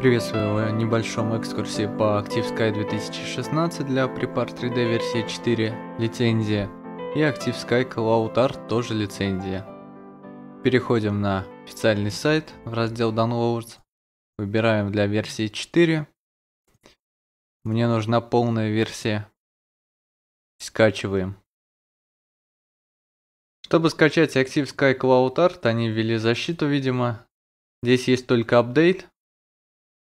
Приветствую в небольшом экскурсии по Active Sky 2016 для Prepar 3D версии 4 лицензия и Active Sky Cloud Art тоже лицензия. Переходим на официальный сайт в раздел Downloads, выбираем для версии 4. Мне нужна полная версия. Скачиваем. Чтобы скачать Active Sky Cloud Art, они ввели защиту, видимо. Здесь есть только апдейт,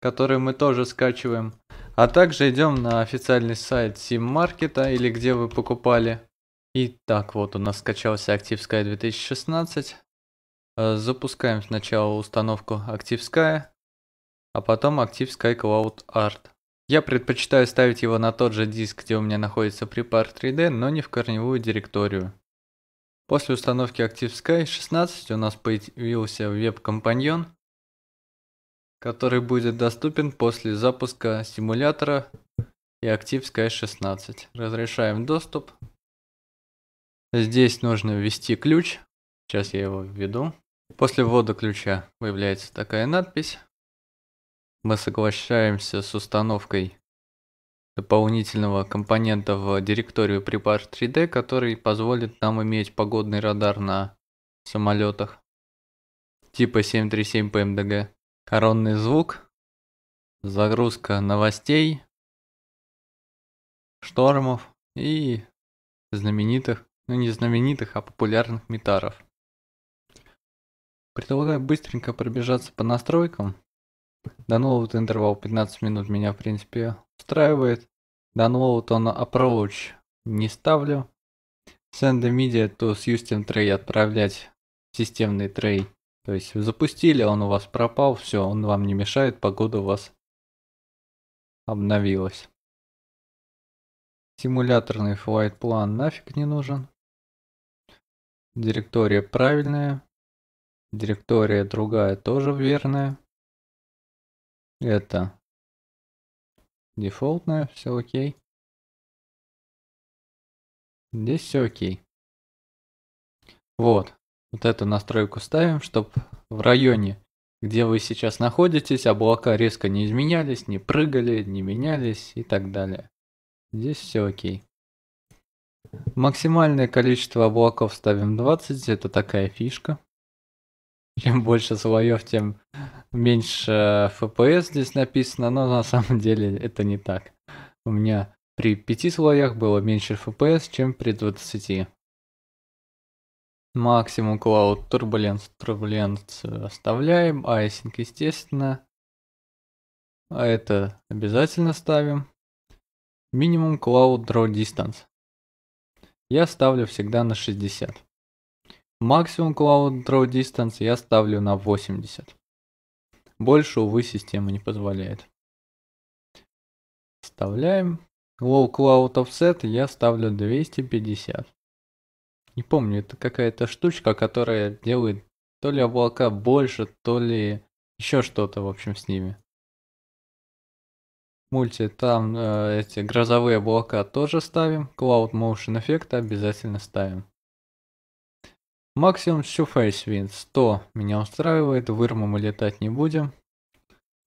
который мы тоже скачиваем. А также идем на официальный сайт сим-маркета или где вы покупали. И так вот у нас скачался Active Sky 2016. Э, запускаем сначала установку Active Sky, а потом Active Sky Cloud Art. Я предпочитаю ставить его на тот же диск, где у меня находится Prepar 3D, но не в корневую директорию. После установки Active Sky 16 у нас появился веб-компаньон, который будет доступен после запуска симулятора и Active Sky 16. Разрешаем доступ. Здесь нужно ввести ключ. Сейчас я его введу. После ввода ключа появляется такая надпись. Мы соглашаемся с установкой дополнительного компонента в директорию Prepar 3D, который позволит нам иметь погодный радар на самолетах типа 737 PMDG. Коронный звук. Загрузка новостей. Штормов и знаменитых, ну не знаменитых, а популярных метаров. Предлагаю быстренько пробежаться по настройкам. Download интервал 15 минут меня в принципе устраивает. Download on approach не ставлю. Send the media to system tray отправлять системный трей то есть запустили, он у вас пропал, все, он вам не мешает, погода у вас обновилась. Симуляторный флайт план нафиг не нужен. Директория правильная. Директория другая тоже верная. Это дефолтная, все окей. Здесь все окей. Вот. Вот эту настройку ставим, чтобы в районе, где вы сейчас находитесь, облака резко не изменялись, не прыгали, не менялись и так далее. Здесь все окей. Максимальное количество облаков ставим 20, это такая фишка. Чем больше слоев, тем меньше FPS э, здесь написано, но на самом деле это не так. У меня при 5 слоях было меньше FPS, чем при 20. Максимум Cloud, turbulence турбуленцию оставляем, айсинг естественно. А это обязательно ставим. Минимум Cloud Draw Distance. Я ставлю всегда на 60. Максимум Cloud Draw Distance я ставлю на 80. Больше, увы, система не позволяет. Вставляем. Low Cloud Offset я ставлю 250 не помню, это какая-то штучка, которая делает то ли облака больше, то ли еще что-то, в общем, с ними. мульти там э, эти грозовые облака тоже ставим, Cloud Motion Effect обязательно ставим. Максимум Surface Wind 100 меня устраивает, в мы летать не будем.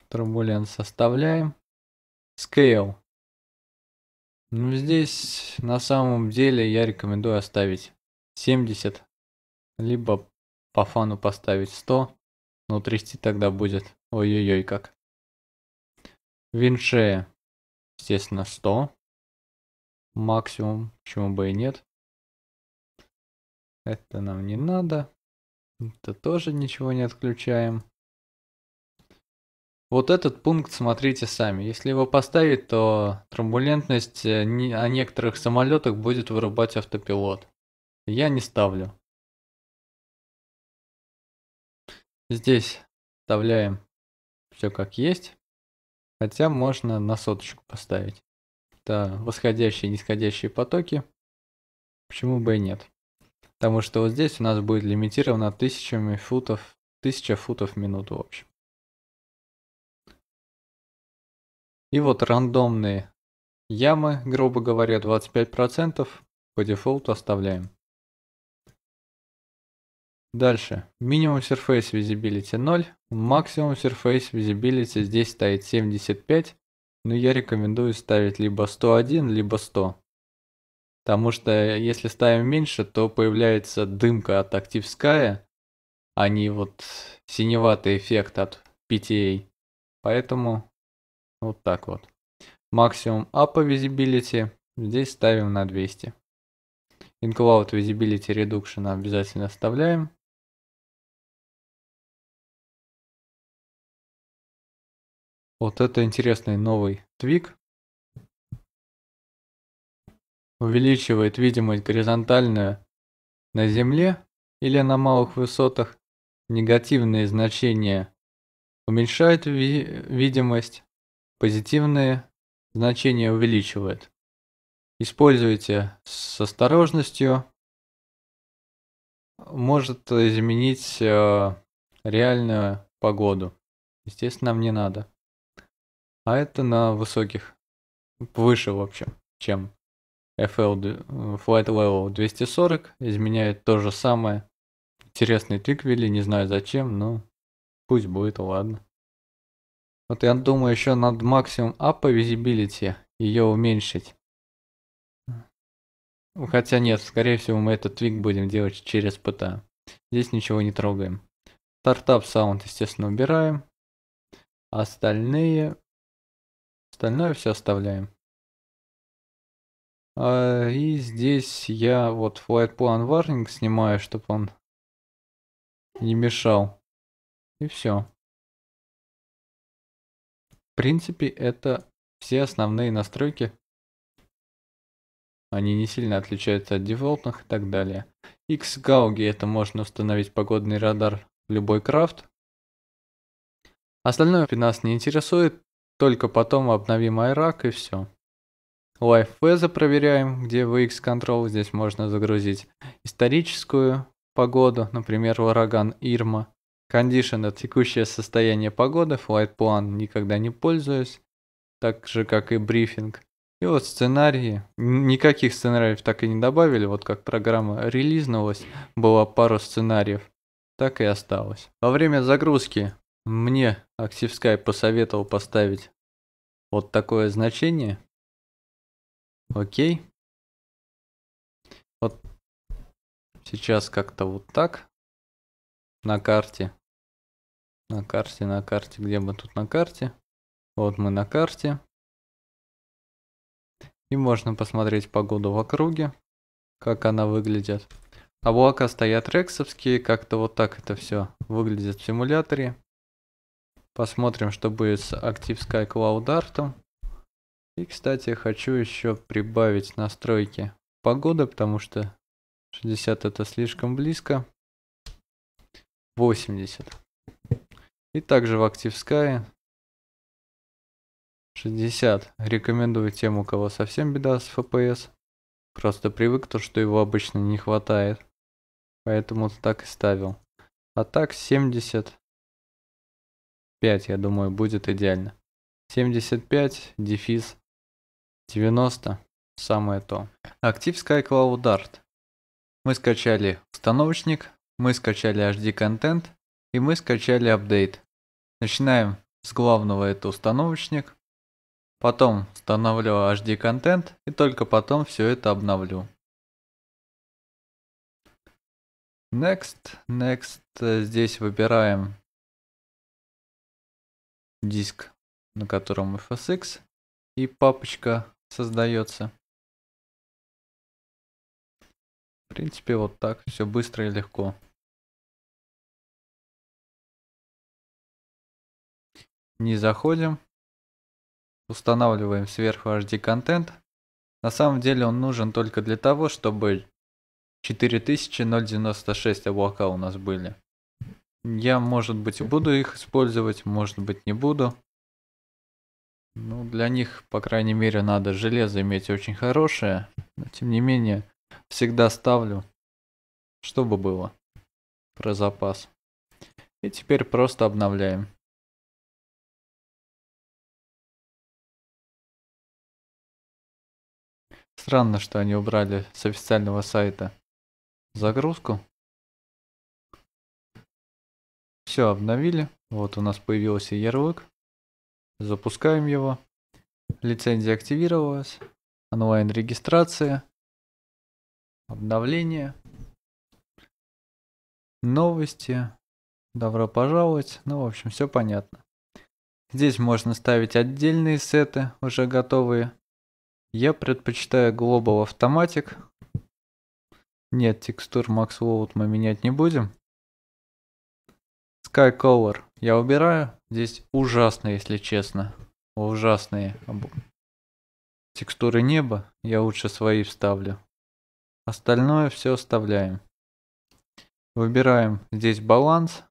Турбулент составляем. Scale. Ну здесь на самом деле я рекомендую оставить 70, либо по фану поставить 100, но трясти тогда будет ой-ой-ой как. Виншея, естественно, 100, максимум, почему бы и нет. Это нам не надо. Это тоже ничего не отключаем. Вот этот пункт смотрите сами. Если его поставить, то турбулентность э, о некоторых самолетах будет вырубать автопилот я не ставлю. Здесь вставляем все как есть, хотя можно на соточку поставить. Это восходящие и нисходящие потоки, почему бы и нет. Потому что вот здесь у нас будет лимитировано тысячами футов, тысяча футов в минуту в общем. И вот рандомные ямы, грубо говоря, 25% по дефолту оставляем. Дальше. Минимум Surface Visibility 0, максимум Surface Visibility здесь стоит 75, но я рекомендую ставить либо 101, либо 100. Потому что э, если ставим меньше, то появляется дымка от Active Sky, а не вот синеватый эффект от PTA. Поэтому вот так вот. Максимум Upper Visibility здесь ставим на 200. InCloud Visibility Reduction обязательно вставляем. Вот это интересный новый твик. Увеличивает видимость горизонтальную на Земле или на малых высотах. Негативные значения уменьшают ви видимость, позитивные значения увеличивает. Используйте с осторожностью. Может изменить э, реальную погоду. Естественно, нам не надо а это на высоких, выше, в общем, чем FL Flight Level 240, изменяет то же самое. Интересный тык вели, не знаю зачем, но пусть будет, ладно. Вот я думаю еще над максимум апа visibility ее уменьшить. Хотя нет, скорее всего мы этот твик будем делать через ПТ. Здесь ничего не трогаем. Стартап саунд, естественно, убираем. Остальные Остальное все оставляем. А, и здесь я вот flight plan warning снимаю, чтобы он не мешал. И все. В принципе, это все основные настройки. Они не сильно отличаются от дефолтных и так далее. X-гауги это можно установить погодный радар любой крафт. Остальное нас не интересует, только потом обновим айрак и все. Лайфвеза проверяем, где VX Control, здесь можно загрузить историческую погоду, например, ураган Ирма. Condition это текущее состояние погоды, Flight план никогда не пользуюсь, так же, как и брифинг. И вот сценарии. Никаких сценариев так и не добавили, вот как программа релизнулась, было пару сценариев, так и осталось. Во время загрузки мне ActiveSky посоветовал поставить вот такое значение. Окей. Вот сейчас как-то вот так на карте. На карте, на карте, где мы тут на карте? Вот мы на карте. И можно посмотреть погоду в округе, как она выглядит. Облака стоят рексовские, как-то вот так это все выглядит в симуляторе. Посмотрим, что будет с Active Sky Cloud Art. И, кстати, хочу еще прибавить настройки погоды, потому что 60 это слишком близко. 80. И также в Active Sky 60. Рекомендую тем, у кого совсем беда с FPS. Просто привык то, что его обычно не хватает. Поэтому так и ставил. А так 70 5, я думаю, будет идеально. 75, дефис 90, самое то. Актив SkyCloud Dart. Мы скачали установочник, мы скачали HD-контент и мы скачали апдейт. Начинаем с главного это установочник, потом установлю HD-контент и только потом все это обновлю. Next, next, э, здесь выбираем диск, на котором FSX и папочка создается. В принципе, вот так все быстро и легко. Не заходим. Устанавливаем сверху HD контент. На самом деле он нужен только для того, чтобы 4096 облака у нас были. Я, может быть, буду их использовать, может быть, не буду. Ну, для них, по крайней мере, надо железо иметь очень хорошее. Но, тем не менее, всегда ставлю, чтобы было про запас. И теперь просто обновляем. Странно, что они убрали с официального сайта загрузку. Все, обновили. Вот у нас появился ярлык. Запускаем его. Лицензия активировалась. Онлайн-регистрация. Обновление. Новости. Добро пожаловать. Ну, в общем, все понятно. Здесь можно ставить отдельные сеты, уже готовые. Я предпочитаю Global Automatic. Нет, текстур Max Load мы менять не будем. Skycolor я убираю. Здесь ужасно, если честно. Ужасные текстуры неба. Я лучше свои вставлю. Остальное все оставляем. Выбираем здесь баланс.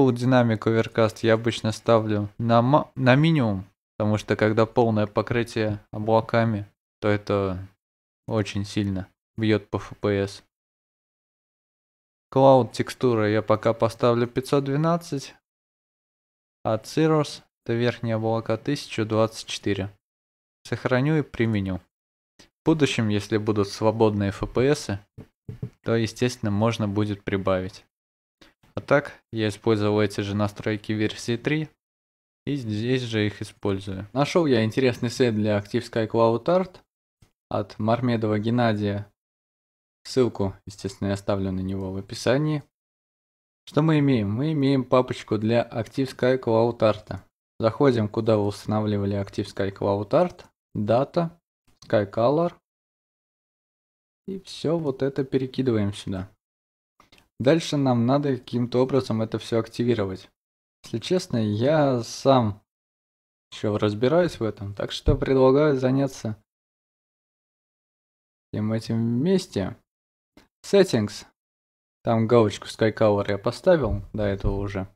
Full Dynamic Overcast я обычно ставлю на, на минимум, потому что когда полное покрытие облаками, то это очень сильно бьет по FPS. Cloud текстура я пока поставлю 512, а Cirrus это верхнего облака 1024. Сохраню и применю. В будущем, если будут свободные FPS, то, естественно, можно будет прибавить. А так, я использовал эти же настройки версии 3, и здесь же их использую. Нашел я интересный сет для Active Sky Cloud Art от Мармедова Геннадия Ссылку, естественно, я оставлю на него в описании. Что мы имеем? Мы имеем папочку для Active Sky Cloud Art. Заходим, куда вы устанавливали Active Sky Cloud Art, Data, Sky Color. И все вот это перекидываем сюда. Дальше нам надо каким-то образом это все активировать. Если честно, я сам еще разбираюсь в этом, так что предлагаю заняться всем этим вместе. Settings. Там галочку Skycover я поставил до этого уже.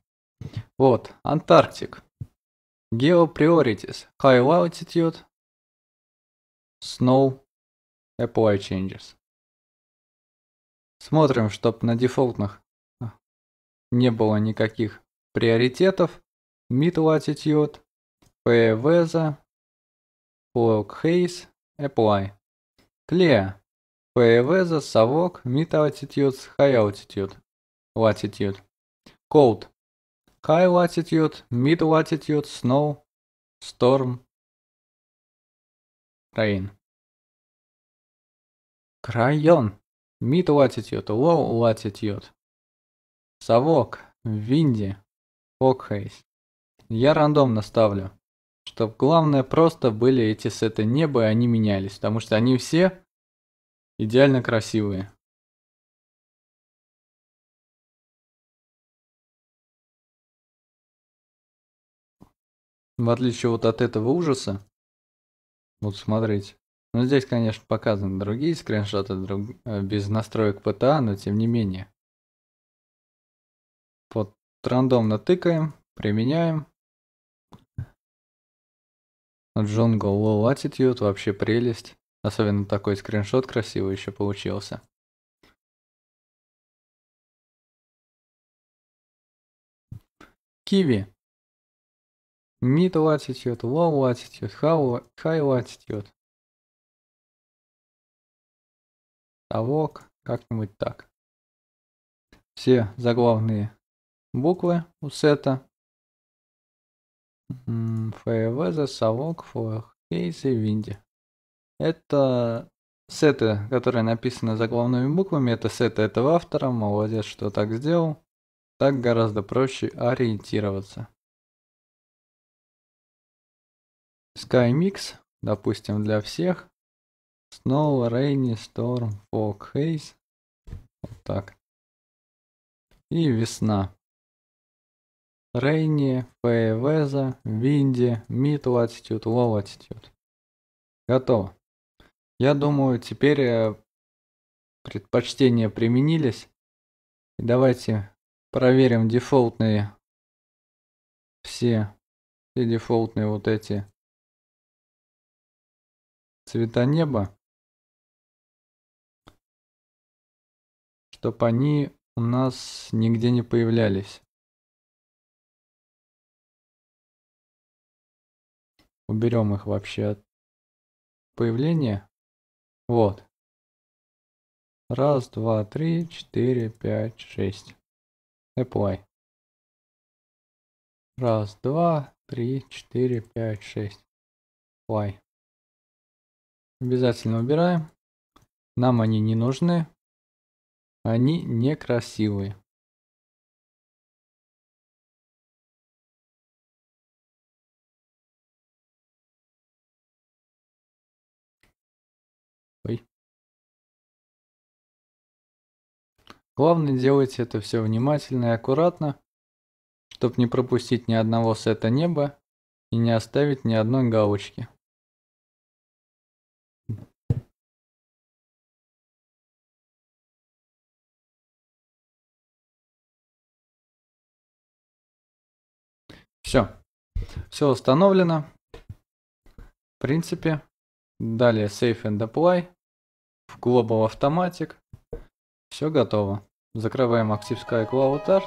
Вот, Антарктик. Geo Priorities. High Altitude. Snow. Apply Changes. Смотрим, чтобы на дефолтных не было никаких приоритетов. Mid Latitude. PE Weather. Fog Haze. Apply. Clear. Певеза, савок, mid altitude, high altitude, latitude. Cold. High latitude, mid latitude, snow, storm, rain. Крайон. Mid latitude, low latitude. Совок, Винди, Фокхейс. Я рандомно ставлю. Чтоб главное просто были эти сеты неба, и они менялись. Потому что они все идеально красивые В отличие вот от этого ужаса, вот смотрите, ну здесь, конечно, показаны другие скриншоты друг... Э, без настроек ПТА, но тем не менее. Вот рандомно тыкаем, применяем. Джонго Low Attitude, вообще прелесть. Особенно такой скриншот красивый еще получился. Киви. Mid latitude, low latitude, high latitude. Совок, как-нибудь так. Все заглавные буквы у сета. Савок, совок, Кейси винди. Это сеты, которые написаны заглавными буквами. Это сеты этого автора. Молодец, что так сделал. Так гораздо проще ориентироваться. SkyMix, допустим, для всех. Snow, Rainy, Storm, Fog, Haze. Вот так. И весна. Rainy, Fair Weather, Windy, Mid Latitude, Low Latitude. Готово. Я думаю, теперь э, предпочтения применились. И давайте проверим дефолтные все, все дефолтные вот эти цвета неба, чтобы они у нас нигде не появлялись. Уберем их вообще от появления. Вот. Раз, два, три, четыре, пять, шесть. Apply. Раз, два, три, четыре, пять, шесть. Apply. Обязательно убираем. Нам они не нужны. Они некрасивые. Главное, делайте это все внимательно и аккуратно, чтобы не пропустить ни одного сета неба и не оставить ни одной галочки. Все. Все установлено. В принципе. Далее Safe and Apply. В Global Automatic. Все готово. Закрываем ActiveSky Cloud Art.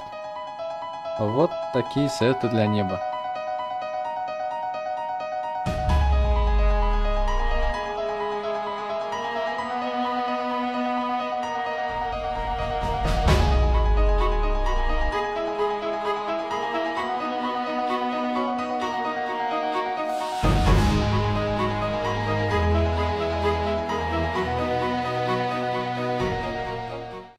Вот такие советы для неба.